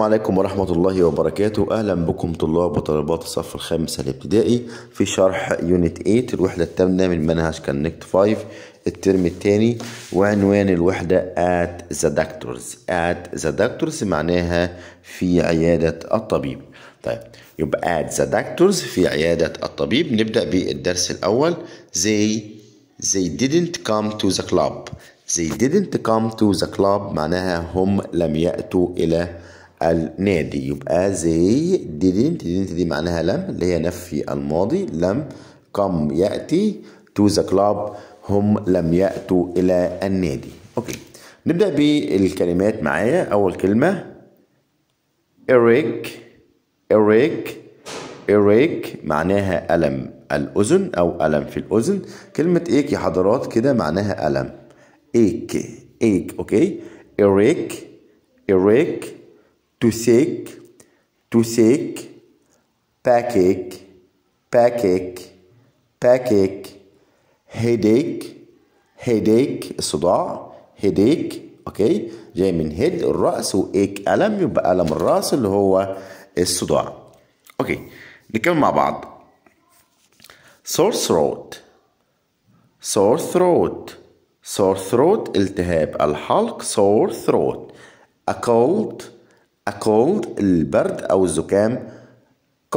السلام عليكم ورحمة الله وبركاته أهلا بكم طلاب وطالبات الصف الخامس الابتدائي في شرح يونت 8 الوحدة الثامنة من منهج كونكت 5 الترم الثاني وعنوان الوحدة at the doctors at the doctors معناها في عيادة الطبيب طيب يبقى at the doctors في عيادة الطبيب نبدأ بالدرس الأول they they didn't come to the club they didn't come to the club معناها هم لم يأتوا إلى النادي يبقى زي didn't didn't دي معناها لم اللي هي نفي الماضي لم قم يأتي to the club هم لم يأتوا إلى النادي أوكي نبدأ بالكلمات معايا أول كلمة إريك إريك إريك معناها ألم الأذن أو ألم في الأذن كلمة إيك يا حضرات كده معناها ألم إيك إيك أوكي إريك إريك to to sick باكيك باكيك باكيك headache headache الصداع headache اوكي جاي من هيد الراس وايك الم يبقى الم الراس اللي هو الصداع اوكي نكمل مع بعض sore throat sore throat sore throat التهاب الحلق sore throat a cold A cold البرد أو الزكام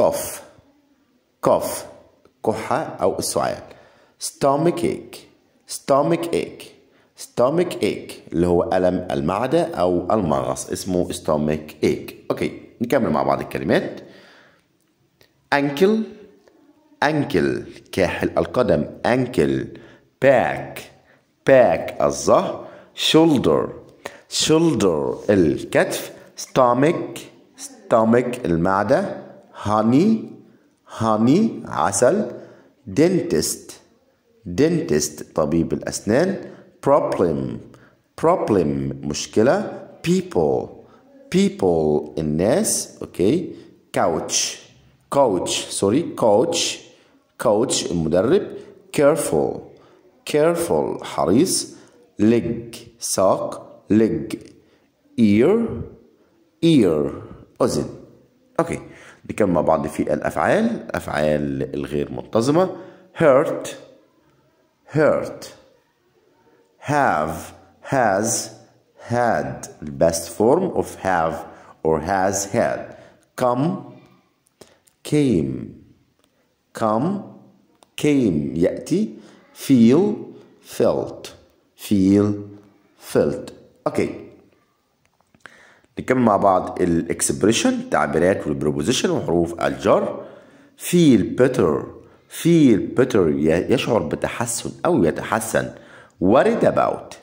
cough cough كحة أو السعال stomach ache stomach ache stomach ache اللي هو ألم المعدة أو المغص اسمه stomach ache أوكي نكمل مع بعض الكلمات ankle ankle كاحل القدم ankle back back الظهر shoulder shoulder الكتف stomach stomach المعدة honey honey عسل dentist dentist طبيب الأسنان problem problem مشكلة people people الناس اوكي couch coach سوري coach coach المدرب careful careful حريص leg ساق leg ear ear أذن أوكي نكمل مع بعض في الأفعال الأفعال الغير منتظمة hurt hurt have has had the best form of have or has had come came come came يأتي feel felt feel felt okay نكمل مع بعض الاكسبريشن التعبيرات والبروبوزيشن وحروف الجر feel better feel better يشعر بتحسن أو يتحسن worried about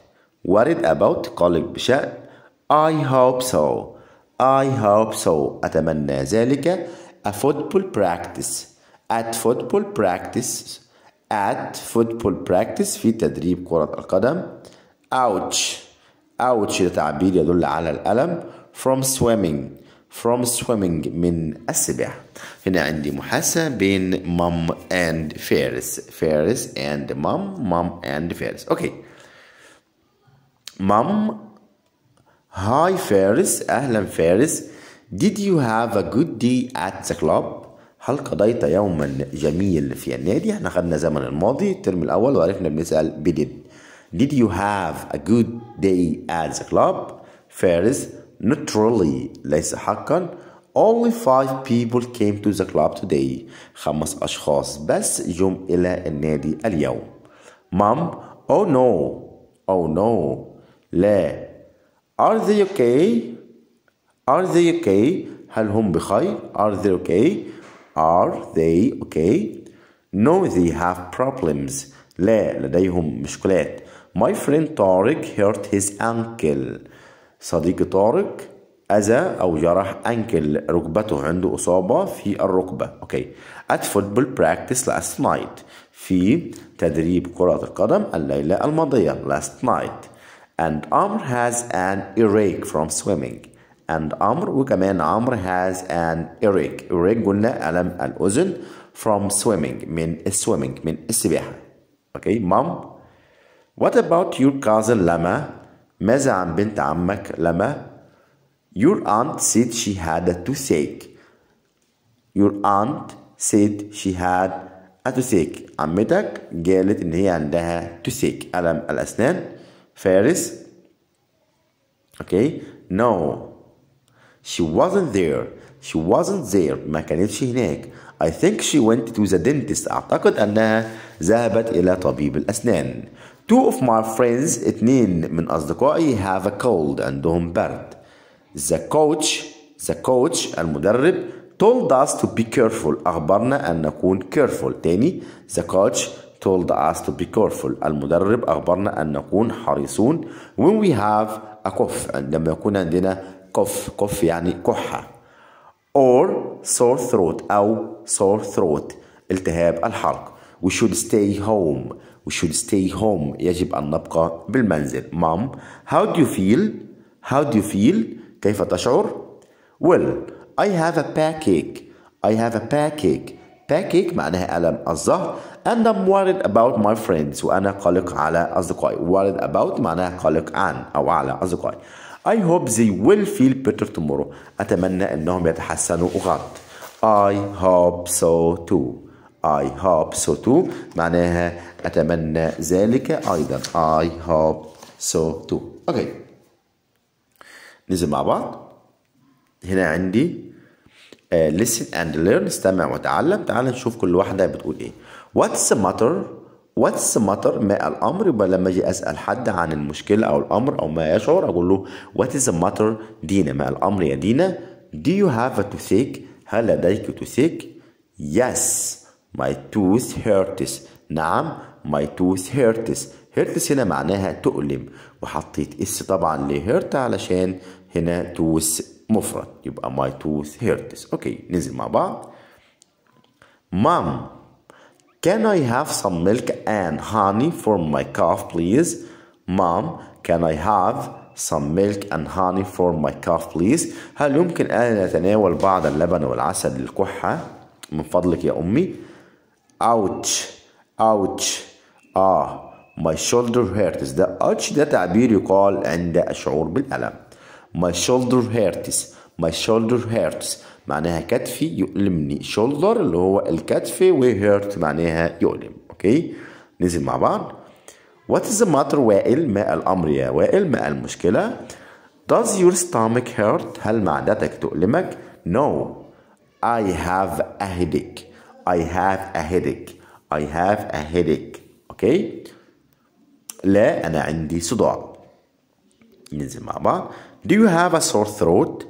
worried about قلق بشأن I hope so I hope so أتمنى ذلك a football practice at football practice at football practice في تدريب كرة القدم ouch ouch ده تعبير يدل على الألم from swimming from swimming من السباحة هنا عندي محاسة بين mom and Ferris Ferris and mom mom and Ferris okay mom hi Ferris أهلا Ferris did you have a good day at the club هل قضيت يوما جميل في النادي احنا خدنا زمن الماضي الترم الأول وعرفنا بنسأل بدid did you have a good day at the club Ferris Naturally ليس حقا Only five people came to the club today. خمس أشخاص بس جم إلى النادي اليوم. Mom, oh no, oh no, لا. Are they okay? Are they okay? هل هم بخير؟ Are they okay? Are they okay? No, they have problems. لا لديهم مشكلات. My friend Tariq hurt his ankle. صديقي طارق أذى أو جرح أنكل ركبته عنده إصابة في الركبة أوكي at football practice last night في تدريب كرة القدم الليلة الماضية last night and Amr has an earache from swimming and Amr وكمان Amr has an earache earache قلنا ألم الأذن from swimming من swimming من السباحة أوكي mom what about your cousin Lama ماذا عن بنت عمك لما Your aunt said she had a toothache Your aunt said she had a toothache عمتك قالت إن هي عندها toothache ألم الأسنان فارس okay no she wasn't there she wasn't there ما كانتش هناك I think she went to the dentist أعتقد أنها ذهبت إلى طبيب الأسنان Two of my friends اتنين من أصدقائي have a cold عندهم برد. The coach the coach المدرب told us to be careful أخبرنا أن نكون careful تاني the coach told us to be careful المدرب أخبرنا أن نكون حريصون when we have a cough عندما يكون عندنا cough cough يعني كحة or sore throat أو sore throat التهاب الحلق we should stay home We should stay home يجب أن نبقى بالمنزل mom how do you feel how do you feel كيف تشعر well I have a pancake I have a pancake pancake معناها ألم الظهر and I'm worried about my friends وأنا قلق على أصدقائي worried about معناها قلق عن أو على أصدقائي I hope they will feel better tomorrow أتمنى أنهم يتحسنوا غد I hope so too I hope so too معناها أتمنى ذلك أيضا I hope so too أوكي نزل مع بعض هنا عندي uh, listen and learn استمع وتعلم تعال نشوف كل واحدة بتقول إيه What's the matter What's the matter ما الامر يبقى لما اجي اسال حد عن المشكله او الامر او ما يشعر اقول له What is the matter دينا ما الامر يا دينا Do you have a toothache هل لديك toothache Yes My tooth hurts نعم My tooth hurts hurts هنا معناها تؤلم وحطيت اس طبعا لهيرت علشان هنا توث مفرد يبقى my tooth hurts اوكي ننزل مع بعض مام can I have some milk and honey for my cough please mom can I have some milk and honey for my cough please هل يمكن أن نتناول بعض اللبن والعسل للكحة من فضلك يا أمي اوتش اوتش اه my shoulder hurts ده اوتش ده تعبير يقال عند الشعور بالألم my shoulder hurts my shoulder hurts معناها كتفي يؤلمني shoulder اللي هو الكتف وهيرت معناها يؤلم اوكي نزل مع بعض وات از the وائل ما الأمر يا وائل ما المشكلة Does your stomach hurt هل معدتك تؤلمك No I have a headache I have a headache I have a headache Okay? لا انا عندي صداع ننزل مع بعض Do you have a sore throat?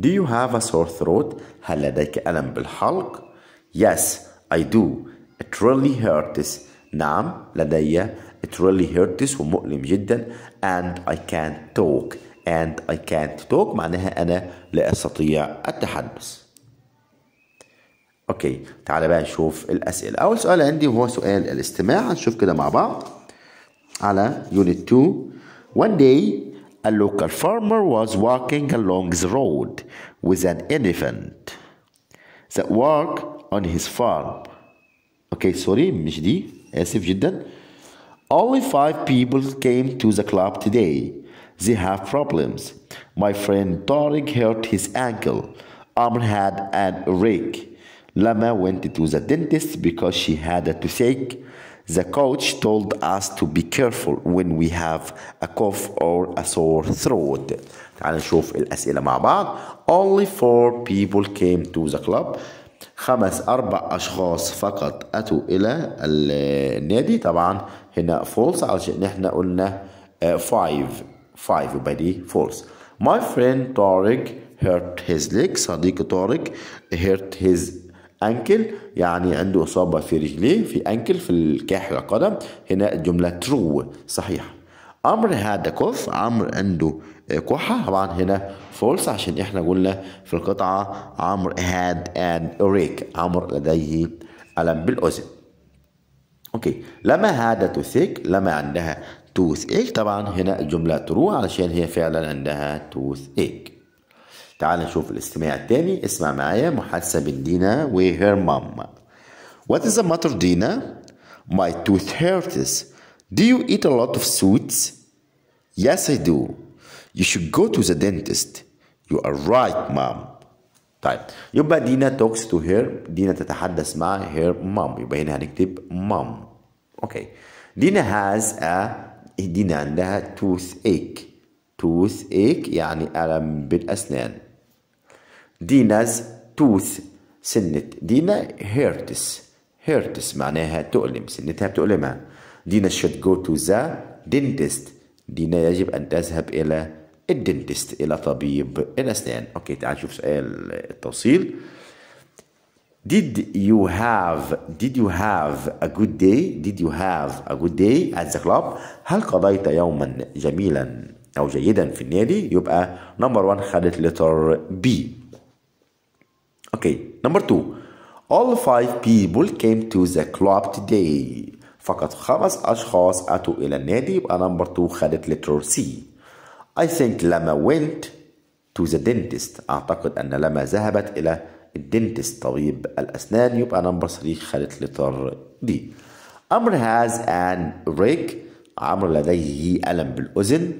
Do you have a sore throat? هل لديك ألم بالحلق? Yes, I do. It really hurts. نعم لدي it really hurts ومؤلم جدا and I can't talk and I can't talk معناها أنا لا أستطيع التحدث اوكي تعال بقى نشوف الاسئله اول سؤال عندي هو سؤال الاستماع هنشوف كده مع بعض على unit 2 one day a local farmer was walking along the road with an elephant that worked on his farm اوكي سوري مش دي اسف جدا only five people came to the club today they have problems my friend Tariq hurt his ankle Amr had an rake Lama went to the dentist because she had a toothache. The coach told us to be careful when we have a cough or a sore throat. تعال نشوف الأسئلة مع بعض. Only four people came to the club. خمس أربع أشخاص فقط أتوا إلى النادي طبعا هنا false علشان احنا قلنا five five يبقى دي false. My friend Tariq hurt his leg. صديقي طارق hurt his انكل يعني عنده اصابه في رجليه في انكل في الكاحل القدم هنا الجمله ترو صحيح امر هاد كوف عمر عنده كحه طبعا هنا فولس عشان احنا قلنا في القطعه عمر هاد ان ريك عمر لديه الم بالاذن اوكي لما هذا توثيك لما عندها توث ايك طبعا هنا الجمله ترو علشان هي فعلا عندها توث ايك تعال نشوف الاستماع التاني اسمع معايا محادثة بين دينا و her mom What is the matter Dina? My tooth hurts. Do you eat a lot of sweets? Yes I do. You should go to the dentist. You are right mom. طيب يبقى دينا talks to her دينا تتحدث مع her mom يبقى هنا هنكتب mom okay. دينا has a دينا عندها toothache. Toothache يعني ألم بالأسنان ديناز توث سنة دينا هيرتس هيرتس معناها تؤلم سنتها بتؤلمها دينا should go to the dentist دينا يجب أن تذهب إلى الدنتست إلى طبيب الأسنان أوكي تعال نشوف سؤال التوصيل Did you have Did you have a good day? Did you have a good day at the club? هل قضيت يوما جميلا أو جيدا في النادي؟ يبقى نمبر 1 خدت letter B Okay, number two. All five people came to the club today. فقط خمس أشخاص أتوا إلى النادي يبقى نمبر 2 خدت letter C. I think لما went to the dentist أعتقد أن لما ذهبت إلى الدنتست طبيب الأسنان يبقى نمبر 3 خدت letter D. أمر has an rig عمرو لديه ألم بالأذن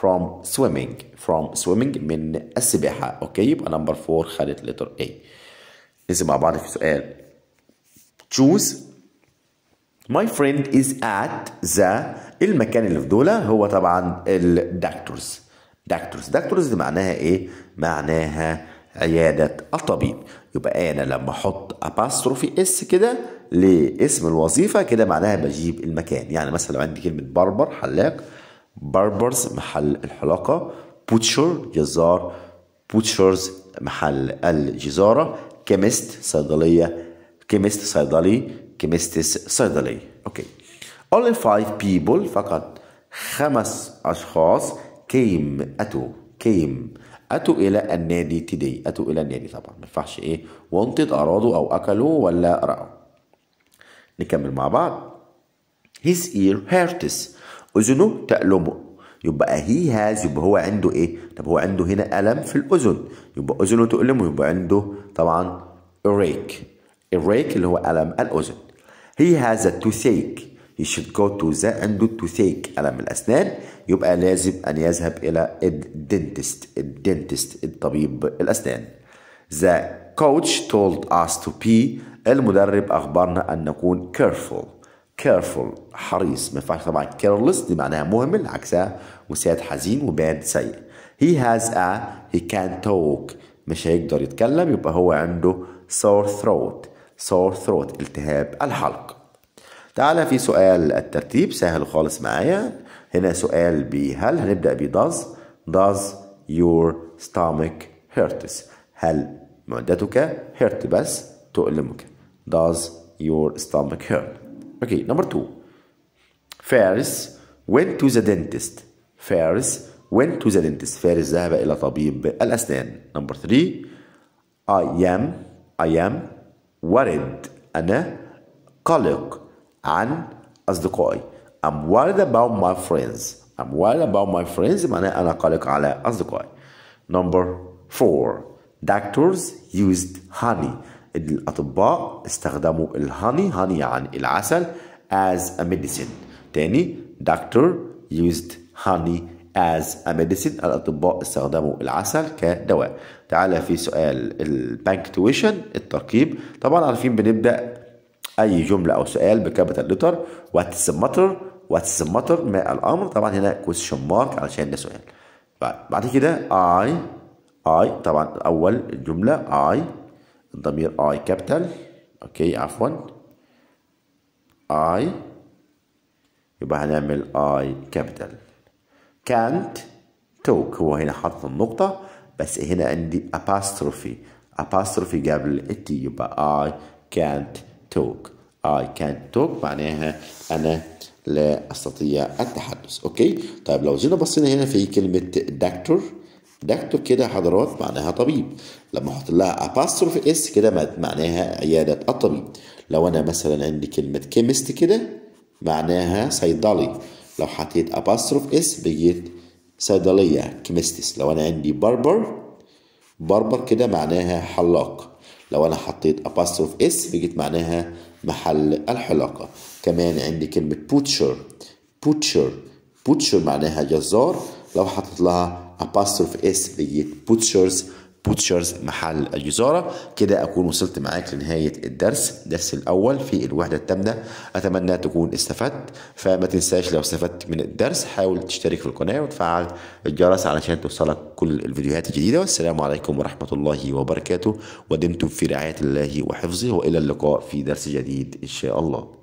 from swimming from swimming من السباحة اوكي يبقى نمبر فور خدت لتر A نسمع مع بعض في سؤال choose my friend is at the المكان اللي في دولة هو طبعا الدكتورز دكتورز دكتورز دي معناها ايه معناها عيادة الطبيب يبقى انا لما احط اباستروفي اس كده لاسم الوظيفة كده معناها بجيب المكان يعني مثلا لو عندي كلمة بربر حلاق باربرز محل الحلاقة بوتشر جزار بوتشرز محل الجزارة كيمست صيدلية كيمست صيدلي كيمستس صيدلي اوكي only five people فقط خمس أشخاص came أتوا came أتوا إلى النادي تدي أتوا إلى النادي طبعا ما ينفعش إيه wanted أرادوا أو أكلوا ولا رأوا نكمل مع بعض his ear hurts اذنه تألمه يبقى هي هاز يبقى هو عنده ايه طب هو عنده هنا الم في الاذن يبقى اذنه تؤلمه يبقى عنده طبعا ريك الريك اللي هو الم الاذن هي هاز توثيك هي شود جو تو ذا عنده toothache ألم الأسنان يبقى لازم أن يذهب إلى الدنتست الدنتست الطبيب الأسنان the coach told us to be المدرب أخبرنا أن نكون careful كيرفول حريص ما ينفعش طبعا كيرلس دي معناها مهمل عكسها وساد حزين وباد سيء هي هاز ا هي كان توك مش هيقدر يتكلم يبقى هو عنده sore throat sore throat التهاب الحلق تعالى في سؤال الترتيب سهل خالص معايا هنا سؤال بهل هنبدأ ب does does your stomach hurts هل معدتك hurt بس تؤلمك does your stomach hurt Okay, number two. فارس went to the dentist. فارس went to the dentist. فارس ذهب إلى طبيب الأسنان. Number three. I am I am worried. أنا قلق عن أصدقائي. I'm worried about my friends. I'm worried about my friends معناه أنا قلق على أصدقائي. Number four. Doctors used honey. الأطباء استخدموا الهاني هاني يعني العسل as a medicine تاني doctor used honey as a medicine الأطباء استخدموا العسل كدواء تعالى في سؤال تويشن التركيب طبعا عارفين بنبدأ أي جملة أو سؤال بكابيتال لتر واتس ماتر واتس ماتر ما الأمر طبعا هنا كويشن مارك علشان ده سؤال بعد كده I I طبعا أول جملة I الضمير اي كابيتال اوكي عفوا اي يبقى هنعمل اي كابيتال كانت توك هو هنا حاطط النقطة بس هنا عندي apostrophe apostrophe قبل التي يبقى I can't talk I can't talk معناها أنا لا أستطيع التحدث أوكي طيب لو جينا بصينا هنا في كلمة دكتور دكتور كده حضرات معناها طبيب لما احط لها اباستروف اس كده معناها عياده الطبيب لو انا مثلا عندي كلمه كيمست كده معناها صيدلي لو حطيت اباستروف اس بقيت صيدليه كيمستس لو انا عندي بربر بربر كده معناها حلاق لو انا حطيت اباستروف اس بقيت معناها محل الحلاقه كمان عندي كلمه بوتشر بوتشر بوتشر معناها جزار لو حطيت لها apostrophe اس بقيت butchers بوتشرز محل الجزارة كده أكون وصلت معاك لنهاية الدرس الدرس الأول في الوحدة التامنة أتمنى تكون استفدت فما تنساش لو استفدت من الدرس حاول تشترك في القناة وتفعل الجرس علشان توصلك كل الفيديوهات الجديدة والسلام عليكم ورحمة الله وبركاته ودمتم في رعاية الله وحفظه وإلى اللقاء في درس جديد إن شاء الله